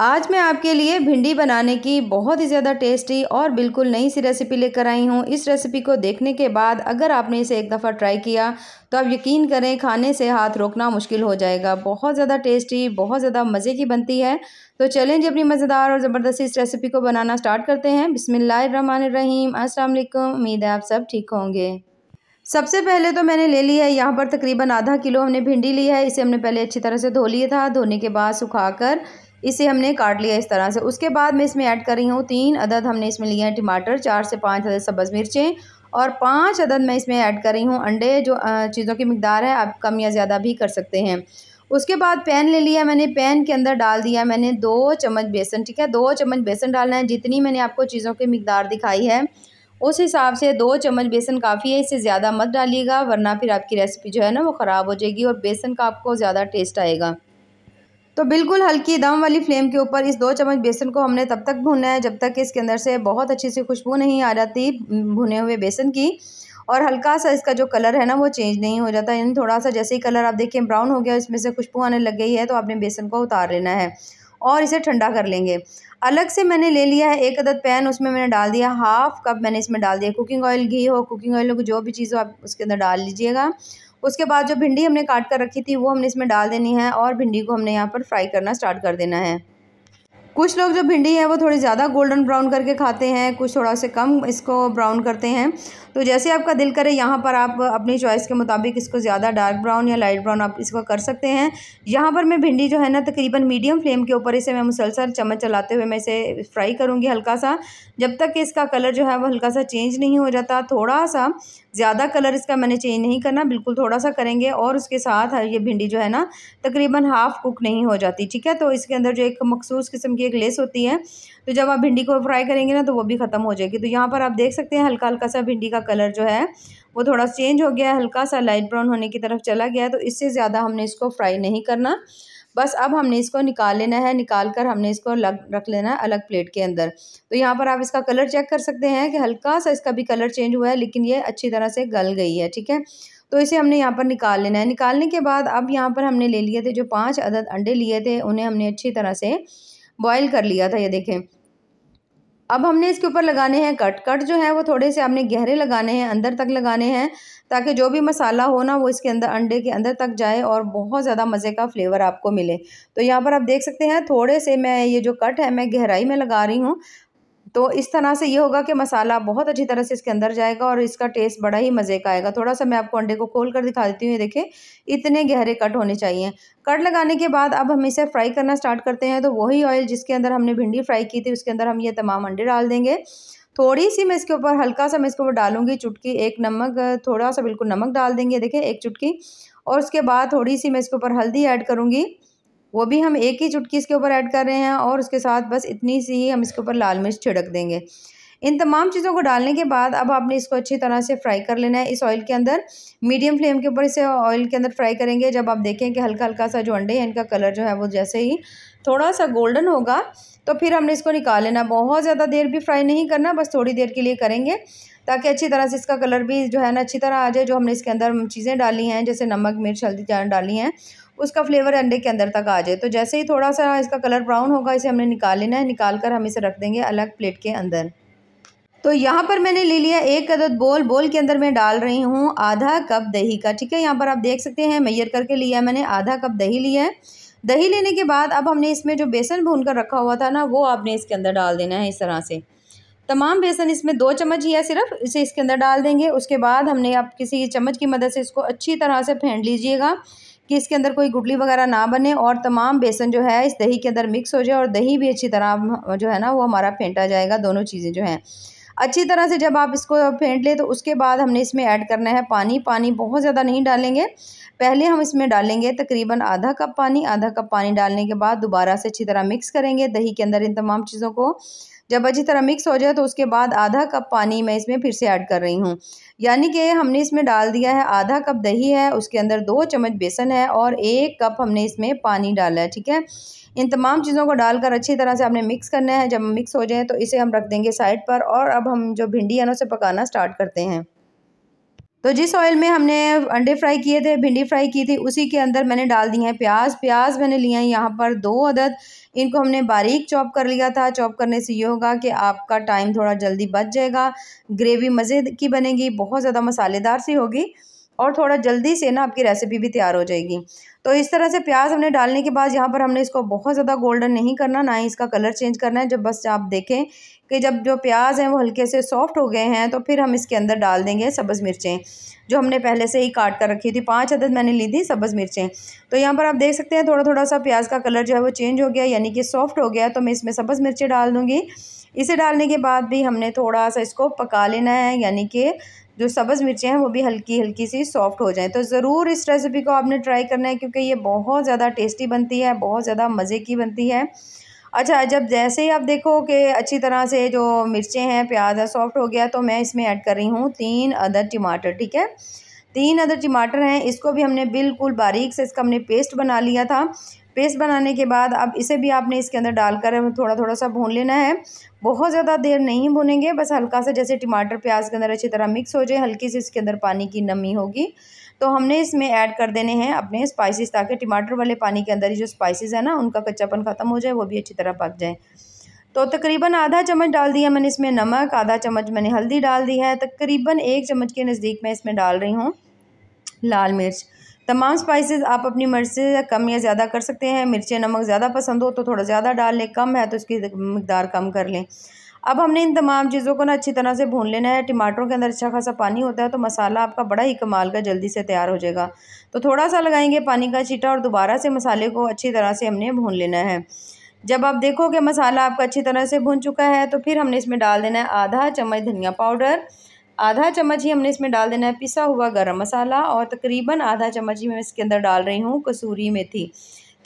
आज मैं आपके लिए भिंडी बनाने की बहुत ही ज़्यादा टेस्टी और बिल्कुल नई सी रेसिपी लेकर आई हूँ इस रेसिपी को देखने के बाद अगर आपने इसे एक दफ़ा ट्राई किया तो आप यकीन करें खाने से हाथ रोकना मुश्किल हो जाएगा बहुत ज़्यादा टेस्टी बहुत ज़्यादा मज़े की बनती है तो चलें जी अपनी मज़ेदार और ज़बरदस्ती इस रेसिपी को बनाना स्टार्ट करते हैं बिसमीम असल उम्मीद है आप सब ठीक होंगे सबसे पहले तो मैंने ले ली है यहाँ पर तकरीबन आधा किलो हमने भिंडी ली है इसे हमने पहले अच्छी तरह से धो लिया था धोने के बाद सुखा इसे हमने काट लिया इस तरह से उसके बाद मैं इसमें ऐड कर रही हूँ तीन अदद हमने इसमें लिए हैं टमाटर चार से पाँच अदद सब्ज़ मिर्चें और पाँच अदद मैं इसमें ऐड कर रही हूँ अंडे जो चीज़ों की मकदार है आप कम या ज़्यादा भी कर सकते हैं उसके बाद पैन ले लिया मैंने पैन के अंदर डाल दिया मैंने दो चम्मच बेसन ठीक है दो चम्मच बेसन डालना है जितनी मैंने आपको चीज़ों की मकदार दिखाई है उस हिसाब से दो चम्मच बेसन काफ़ी है इससे ज़्यादा मत डालिएगा वरना फिर आपकी रेसिपी जो है ना वो ख़राब हो जाएगी और बेसन का आपको ज़्यादा टेस्ट आएगा तो बिल्कुल हल्की दम वाली फ्लेम के ऊपर इस दो चम्मच बेसन को हमने तब तक भुना है जब तक कि इसके अंदर से बहुत अच्छी सी खुशबू नहीं आ जाती भुने हुए बेसन की और हल्का सा इसका जो कलर है ना वो चेंज नहीं हो जाता यानी थोड़ा सा जैसे ही कलर आप देखिए ब्राउन हो गया इसमें से खुशबू आने लग गई है तो आपने बेसन को उतार लेना है और इसे ठंडा कर लेंगे अलग से मैंने ले लिया है एक अदद पैन उसमें मैंने डाल दिया हाफ़ कप मैंने इसमें डाल दिया कुकिंग ऑयल घी हो कुकिंग ऑयल हो जो भी चीज़ हो आप उसके अंदर डाल लीजिएगा उसके बाद जो भिंडी हमने काट कर रखी थी वो हमने इसमें डाल देनी है और भिंडी को हमने यहाँ पर फ्राई करना स्टार्ट कर देना है कुछ लोग जो भिंडी है वो थोड़ी ज़्यादा गोल्डन ब्राउन करके खाते हैं कुछ थोड़ा से कम इसको ब्राउन करते हैं तो जैसे आपका दिल करे यहाँ पर आप अपनी चॉइस के मुताबिक इसको ज़्यादा डार्क ब्राउन या लाइट ब्राउन आप इसको कर सकते हैं यहाँ पर मैं भिंडी जो है ना तकरीबन मीडियम फ्लेम के ऊपर इसे मैं मुसलसल चम्मच चलाते हुए मैं इसे फ्राई करूँगी हल्का सा जब तक कि इसका कलर जो है वो हल्का सा चेंज नहीं हो जाता थोड़ा सा ज़्यादा कलर इसका मैंने चेंज नहीं करना बिल्कुल थोड़ा सा करेंगे और उसके साथ ये भिंडी जो है ना तकरीबन हाफ़ कुक नहीं हो जाती ठीक है तो इसके अंदर जो एक मखसूस किस्म की की एक लेस होती है तो जब आप भिंडी को फ्राई करेंगे ना तो वो भी ख़त्म हो जाएगी तो यहाँ पर आप देख सकते हैं हल्का हल्का सा भिंडी का कलर जो है वो थोड़ा चेंज हो गया है हल्का सा लाइट ब्राउन होने की तरफ चला गया तो इससे ज़्यादा हमने इसको फ्राई नहीं करना बस अब हमने इसको निकाल लेना है निकाल कर हमने इसको लग रख लेना है अलग प्लेट के अंदर तो यहाँ पर आप इसका कलर चेक कर सकते हैं कि हल्का सा इसका भी कलर चेंज हुआ है लेकिन ये अच्छी तरह से गल गई है ठीक है तो इसे हमने यहाँ पर निकाल लेना है निकालने के बाद अब यहाँ पर हमने ले लिए थे जो पाँच अदद अंडे लिए थे उन्हें हमने अच्छी तरह से बॉयल कर लिया था ये देखें अब हमने इसके ऊपर लगाने हैं कट कट जो है वो थोड़े से आपने गहरे लगाने हैं अंदर तक लगाने हैं ताकि जो भी मसाला हो ना वो इसके अंदर अंडे के अंदर तक जाए और बहुत ज़्यादा मज़े का फ्लेवर आपको मिले तो यहाँ पर आप देख सकते हैं थोड़े से मैं ये जो कट है मैं गहराई में लगा रही हूँ तो इस तरह से ये होगा कि मसाला बहुत अच्छी तरह से इसके अंदर जाएगा और इसका टेस्ट बड़ा ही मज़े का आएगा थोड़ा सा मैं आपको अंडे को खोल कर दिखा देती हूँ ये देखें इतने गहरे कट होने चाहिए कट लगाने के बाद अब हम इसे फ्राई करना स्टार्ट करते हैं तो वही ऑयल जिसके अंदर हमने भिंडी फ्राई की थी उसके अंदर हम ये तमाम अंडे डाल देंगे थोड़ी सी मैं इसके ऊपर हल्का सा मैं इसके ऊपर डालूंगी चुटकी एक नमक थोड़ा सा बिल्कुल नमक डाल देंगे देखें एक चुटकी और उसके बाद थोड़ी सी मैं इसके ऊपर हल्दी ऐड करूँगी वो भी हम एक ही चुटकी इसके ऊपर ऐड कर रहे हैं और उसके साथ बस इतनी सी ही हम इसके ऊपर लाल मिर्च छिड़क देंगे इन तमाम चीज़ों को डालने के बाद अब आपने इसको अच्छी तरह से फ्राई कर लेना है इस ऑयल के अंदर मीडियम फ्लेम के ऊपर इसे ऑयल के अंदर फ्राई करेंगे जब आप देखें कि हल्का हल्का सा जो अंडे हैं इनका कलर जो है वो जैसे ही थोड़ा सा गोल्डन होगा तो फिर हमने इसको निकाल लेना बहुत ज़्यादा देर भी फ्राई नहीं करना बस थोड़ी देर के लिए करेंगे ताकि अच्छी तरह से इसका कलर भी जो है ना अच्छी तरह आ जाए जो हमने इसके अंदर चीज़ें डाली हैं जैसे नमक मिर्च हल्दी डाली हैं उसका फ्लेवर अंडे के अंदर तक आ जाए तो जैसे ही थोड़ा सा इसका कलर ब्राउन होगा इसे हमने निकाल लेना है निकाल कर हम इसे रख देंगे अलग प्लेट के अंदर तो यहाँ पर मैंने ले लिया एक अदद बोल बोल के अंदर मैं डाल रही हूँ आधा कप दही का ठीक है यहाँ पर आप देख सकते हैं मैयर करके लिया है मैंने आधा कप दही लिया है दही लेने के बाद अब हमने इसमें जो बेसन भून कर रखा हुआ था ना वो आपने इसके अंदर डाल देना है इस तरह से तमाम बेसन इसमें दो चम्मच ही है सिर्फ इसे इसके अंदर डाल देंगे उसके बाद हमने आप किसी चम्मच की मदद से इसको अच्छी तरह से फेंट लीजिएगा कि इसके अंदर कोई गुटली वगैरह ना बने और तमाम बेसन जो है इस दही के अंदर मिक्स हो जाए और दही भी अच्छी तरह जो है ना वो हमारा फेंटा जाएगा दोनों चीज़ें जो हैं अच्छी तरह से जब आप इसको फेंट लें तो उसके बाद हमने इसमें ऐड करना है पानी पानी बहुत ज़्यादा नहीं डालेंगे पहले हम इसमें डालेंगे तकरीबन आधा कप पानी आधा कप पानी डालने के बाद दोबारा से अच्छी तरह मिक्स करेंगे दही के अंदर इन तमाम चीज़ों को जब अच्छी तरह मिक्स हो जाए तो उसके बाद आधा कप पानी मैं इसमें फिर से ऐड कर रही हूँ यानी कि हमने इसमें डाल दिया है आधा कप दही है उसके अंदर दो चम्मच बेसन है और एक कप हमने इसमें पानी डाला है ठीक है इन तमाम चीज़ों को डालकर अच्छी तरह से आपने मिक्स करना है जब मिक्स हो जाए तो इसे हम रख देंगे साइड पर और अब हम जो भिंडी है ना उसे पकाना स्टार्ट करते हैं तो जिस ऑयल में हमने अंडे फ्राई किए थे भिंडी फ्राई की थी उसी के अंदर मैंने डाल दिए हैं प्याज प्याज मैंने लिया है यहाँ पर दो अदद इनको हमने बारीक चॉप कर लिया था चॉप करने से ये होगा कि आपका टाइम थोड़ा जल्दी बच जाएगा ग्रेवी मज़े की बनेगी बहुत ज़्यादा मसालेदार सी होगी और थोड़ा जल्दी से ना आपकी रेसिपी भी तैयार हो जाएगी तो इस तरह से प्याज हमने डालने के बाद यहाँ पर हमने इसको बहुत ज़्यादा गोल्डन नहीं करना ना ही इसका कलर चेंज करना है जब बस आप देखें कि जब जो प्याज हैं वो हल्के से सॉफ्ट हो गए हैं तो फिर हम इसके अंदर डाल देंगे सब्ज़ मिर्चें जो हमने पहले से ही काट कर रखी थी पाँच अदद मैंने ली थी सब्ज़ मिर्चें तो यहाँ पर आप देख सकते हैं थोड़ा थोड़ा सा प्याज का कलर जो है वो चेंज हो गया यानी कि सॉफ्ट हो गया तो मैं इसमें सब्ज़ मिर्चें डाल दूँगी इसे डालने के बाद भी हमने थोड़ा सा इसको पका लेना है यानी कि जो सब्ज़ मिर्चें हैं वो भी हल्की हल्की सी सॉफ्ट हो जाएँ तो ज़रूर इस रेसिपी को आपने ट्राई करना है क्योंकि ये बहुत ज़्यादा टेस्टी बनती है बहुत ज़्यादा मज़े की बनती है अच्छा जब जैसे ही आप देखो कि अच्छी तरह से जो मिर्चें हैं प्याज है सॉफ्ट हो गया तो मैं इसमें ऐड कर रही हूँ तीन अदर टमाटर ठीक है तीन अदर टमाटर हैं इसको भी हमने बिल्कुल बारीक से इसका हमने पेस्ट बना लिया था पेस्ट बनाने के बाद अब इसे भी आपने इसके अंदर डालकर थोड़ा थोड़ा सा भून लेना है बहुत ज़्यादा देर नहीं भुनेंगे बस हल्का सा जैसे टमाटर प्याज के अंदर अच्छी तरह मिक्स हो जाए हल्की सी इसके अंदर पानी की नमी होगी तो हमने इसमें ऐड कर देने हैं अपने स्पाइसेस ताकि टमाटर वाले पानी के अंदर जो स्पाइसेस है ना उनका कच्चापन ख़त्म हो जाए वो भी अच्छी तरह पक जाए तो तकरीबन आधा चम्मच डाल दिया मैंने इसमें नमक आधा चम्मच मैंने हल्दी डाल दी है तकरीबन एक चम्मच के नज़दीक मैं इसमें डाल रही हूँ लाल मिर्च तमाम स्पाइसेस आप अपनी मर्ज़ी से कम या ज़्यादा कर सकते हैं मिर्चें नमक ज़्यादा पसंद हो तो थोड़ा ज़्यादा डाल लें कम है तो इसकी मकदार कम कर लें अब हमने इन तमाम चीज़ों को ना अच्छी तरह से भून लेना है टमाटरों के अंदर अच्छा खासा पानी होता है तो मसाला आपका बड़ा ही कमाल का जल्दी से तैयार हो जाएगा तो थोड़ा सा लगाएंगे पानी का छीटा और दोबारा से मसाले को अच्छी तरह से हमने भून लेना है जब आप देखो कि मसाला आपका अच्छी तरह से भून चुका है तो फिर हमने इसमें डाल देना है आधा चम्मच धनिया पाउडर आधा चम्मच ही हमने इसमें डाल देना है पिसा हुआ गरम मसाला और तकरीबन आधा चम्मच ही मैं इसके अंदर डाल रही हूँ कसूरी मेथी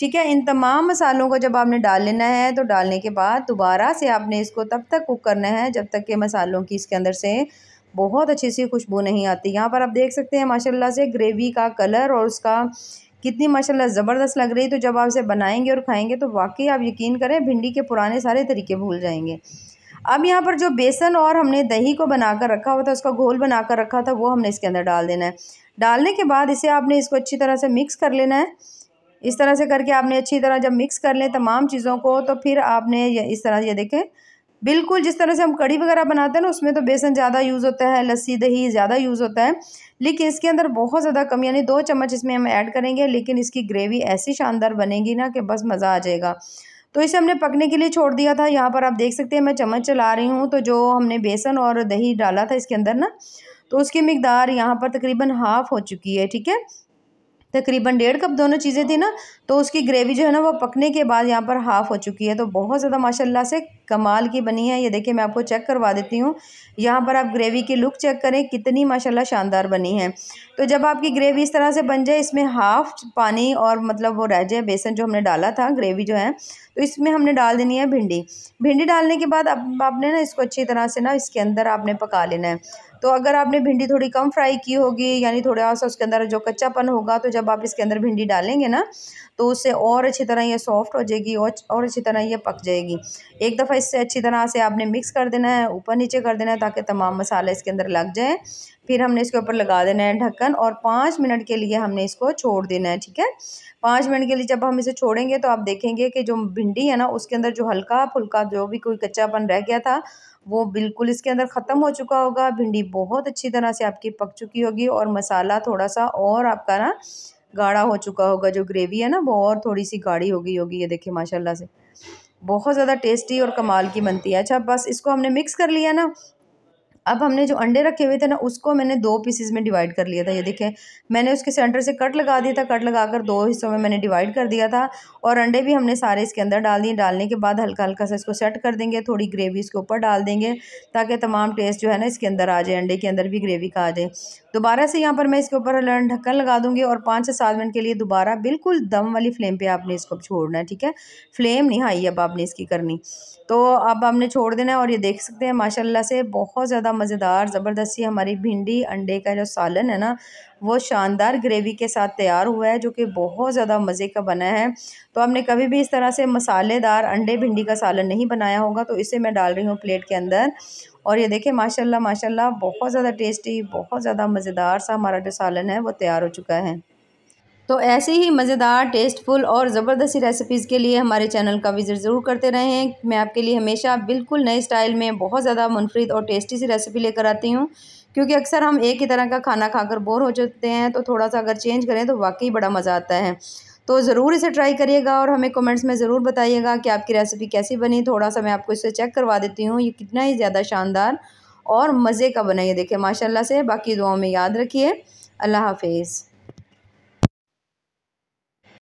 ठीक है इन तमाम मसालों को जब आपने डाल लेना है तो डालने के बाद दोबारा से आपने इसको तब तक कुक करना है जब तक के मसालों की इसके अंदर से बहुत अच्छी सी खुशबू नहीं आती यहाँ पर आप देख सकते हैं माशाल्लाह से ग्रेवी का कलर और उसका कितनी माशाल्लाह ज़बरदस्त लग रही तो जब आप इसे बनाएंगे और खाएंगे तो वाकई आप यकीन करें भिंडी के पुराने सारे तरीके भूल जाएंगे अब यहाँ पर जो बेसन और हमने दही को बनाकर रखा हुआ था उसका घोल बनाकर रखा था वो हमने इसके अंदर डाल देना है डालने के बाद इसे आपने इसको अच्छी तरह से मिक्स कर लेना है इस तरह से करके आपने अच्छी तरह जब मिक्स कर लें तमाम चीज़ों को तो फिर आपने इस तरह ये देखें बिल्कुल जिस तरह से हम कड़ी वगैरह बनाते हैं ना उसमें तो बेसन ज़्यादा यूज़ होता है लस्सी दही ज़्यादा यूज़ होता है लेकिन इसके अंदर बहुत ज़्यादा कम यानी दो चम्मच इसमें हम ऐड करेंगे लेकिन इसकी ग्रेवी ऐसी शानदार बनेगी ना कि बस मज़ा आ जाएगा तो इसे हमने पकने के लिए छोड़ दिया था यहाँ पर आप देख सकते हैं मैं चम्मच चला रही हूँ तो जो हमने बेसन और दही डाला था इसके अंदर ना तो उसकी मकदार यहाँ पर तकरीबन हाफ़ हो चुकी है ठीक है तकरीबन डेढ़ कप दोनों चीज़ें थी ना तो उसकी ग्रेवी जो है ना वो पकने के बाद यहाँ पर हाफ़ हो चुकी है तो बहुत ज़्यादा माशाल्लाह से कमाल की बनी है ये देखिए मैं आपको चेक करवा देती हूँ यहाँ पर आप ग्रेवी की लुक चेक करें कितनी माशाल्लाह शानदार बनी है तो जब आपकी ग्रेवी इस तरह से बन जाए इसमें हाफ पानी और मतलब वो रह जाए बेसन जो हमने डाला था ग्रेवी जो है तो इसमें हमने डाल देनी है भिंडी भिंडी डालने के बाद अब आपने ना इसको अच्छी तरह से ना इसके अंदर आपने पका लेना है तो अगर आपने भिंडी थोड़ी कम फ्राई की होगी यानी थोड़ा सा उसके अंदर जो कच्चापन होगा तो जब आप इसके अंदर भिंडी डालेंगे ना तो उससे और अच्छी तरह ये सॉफ्ट हो जाएगी और और अच्छी तरह ये पक जाएगी एक दफ़ा इससे अच्छी तरह से आपने मिक्स कर देना है ऊपर नीचे कर देना है ताकि तमाम मसाला इसके अंदर लग जाए फिर हमने इसके ऊपर लगा देना है ढक्कन और पाँच मिनट के लिए हमने इसको छोड़ देना है ठीक है पाँच मिनट के लिए जब हम इसे छोड़ेंगे तो आप देखेंगे कि जो भिंडी है ना उसके अंदर जो हल्का फुल्का जो भी कोई कच्चापन रह गया था वो बिल्कुल इसके अंदर ख़त्म हो चुका होगा भिंडी बहुत अच्छी तरह से आपकी पक चुकी होगी और मसाला थोड़ा सा और आपका ना गाढ़ा हो चुका होगा जो ग्रेवी है ना वो और थोड़ी सी गाढ़ी हो गई होगी ये देखिए माशाल्लाह से बहुत ज़्यादा टेस्टी और कमाल की बनती है अच्छा बस इसको हमने मिक्स कर लिया ना अब हमने जो अंडे रखे हुए थे ना उसको मैंने दो पीसेज में डिवाइड कर लिया था ये देखें मैंने उसके सेंटर से कट लगा दिया था कट लगाकर दो हिस्सों में मैंने डिवाइड कर दिया था और अंडे भी हमने सारे इसके अंदर डाल दिए डालने के बाद हल्का हल्का सा इसको सेट कर देंगे थोड़ी ग्रेवी इसके ऊपर डाल देंगे ताकि तमाम टेस्ट जो है ना इसके अंदर आ जाए अंडे के अंदर भी ग्रेवी का आ जाए दोबारा से यहाँ पर मैं इसके ऊपर ढक्कन लगा दूँगी और पाँच से सात मिनट के लिए दोबारा बिल्कुल दम वाली फ्लेम पे आपने इसको छोड़ना है ठीक है फ्लेम नहीं हाई अब आपने इसकी करनी तो अब हमने छोड़ देना है और ये देख सकते हैं माशाल्लाह से बहुत ज़्यादा मज़ेदार ज़बरदस्ती हमारी भिंडी अंडे का जो सालन है ना वो शानदार ग्रेवी के साथ तैयार हुआ है जो कि बहुत ज़्यादा मज़े का बना है तो आपने कभी भी इस तरह से मसालेदार अंडे भिंडी का सालन नहीं बनाया होगा तो इसे मैं डाल रही हूँ प्लेट के अंदर और ये देखें माशाल्लाह माशाल्लाह बहुत ज़्यादा टेस्टी बहुत ज़्यादा मज़ेदार सा हमारा जो सालन है वो तैयार हो चुका है तो ऐसे ही मज़ेदार टेस्टफुल और ज़बरदस्ती रेसिपीज़ के लिए हमारे चैनल का विज़िट ज़रूर करते रहें मैं आपके लिए हमेशा बिल्कुल नए स्टाइल में बहुत ज़्यादा मुनफरद और टेस्टी सी रेसिपी लेकर आती हूँ क्योंकि अक्सर हम एक ही तरह का खाना खाकर बोर हो जाते हैं तो थोड़ा सा अगर चेंज करें तो वाकई बड़ा मज़ा आता है तो ज़रूर इसे ट्राई करिएगा और हमें कमेंट्स में ज़रूर बताइएगा कि आपकी रेसिपी कैसी बनी थोड़ा सा मैं आपको इसे चेक करवा देती हूँ ये कितना ही ज़्यादा शानदार और मज़े का बना ये देखिए माशाल्लाह से बाकी दुआओं में याद रखिए अल्लाह हाफिज़